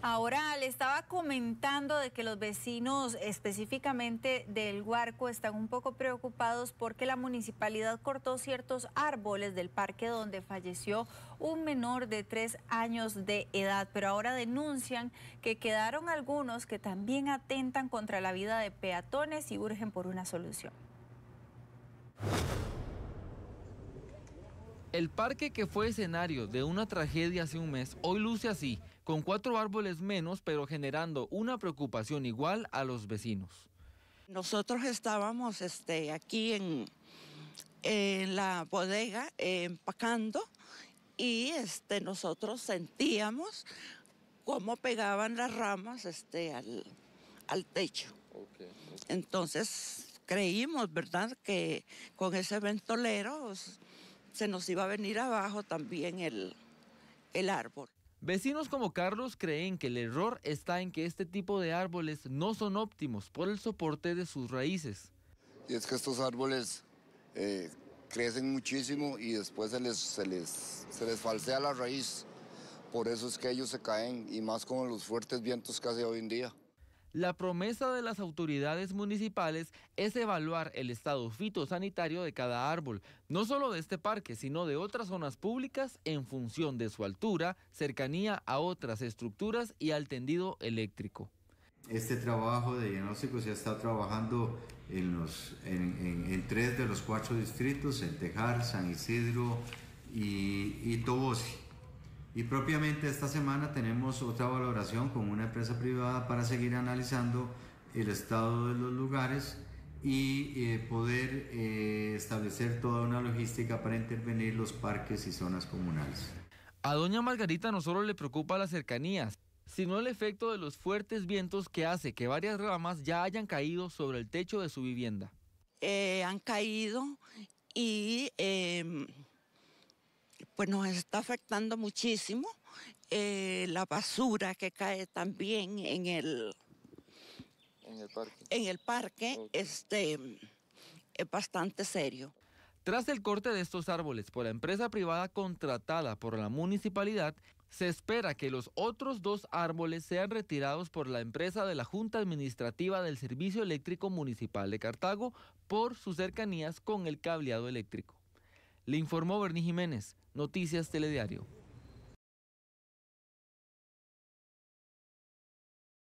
Ahora le estaba comentando de que los vecinos específicamente del Huarco están un poco preocupados porque la municipalidad cortó ciertos árboles del parque donde falleció un menor de tres años de edad, pero ahora denuncian que quedaron algunos que también atentan contra la vida de peatones y urgen por una solución. El parque que fue escenario de una tragedia hace un mes, hoy luce así, con cuatro árboles menos, pero generando una preocupación igual a los vecinos. Nosotros estábamos este, aquí en, en la bodega empacando y este, nosotros sentíamos cómo pegaban las ramas este, al, techo. Entonces creímos, ¿verdad?, que con ese ventolero se nos iba a venir abajo también el, árbol. Vecinos como Carlos creen que el error está en que este tipo de árboles no son óptimos por el soporte de sus raíces. Y es que estos árboles eh, crecen muchísimo y después se les, se, les, se les falsea la raíz. Por eso es que ellos se caen y más con los fuertes vientos que hace hoy en día. La promesa de las autoridades municipales es evaluar el estado fitosanitario de cada árbol, no solo de este parque, sino de otras zonas públicas en función de su altura, cercanía a otras estructuras y al tendido eléctrico. Este trabajo de diagnóstico se está trabajando en, tres de los cuatro distritos, en Tejar, San Isidro y, y y propiamente esta semana tenemos otra valoración con una empresa privada para seguir analizando el estado de los lugares y eh, poder eh, establecer toda una logística para intervenir los parques y zonas comunales. A doña Margarita no solo le preocupa las cercanías, sino el efecto de los fuertes vientos que hace que varias ramas ya hayan caído sobre el techo de su vivienda. Eh, han caído y em, pues nos está afectando muchísimo. Eh, la basura que cae también en el, en el parque, este, es bastante serio. Tras el corte de estos árboles por la empresa privada contratada por la municipalidad, se espera que los otros dos árboles sean retirados por la empresa de la Junta Administrativa del Servicio Eléctrico Municipal de Cartago por sus cercanías con el cableado eléctrico. Le informó Bernie Jiménez, Noticias Telediario.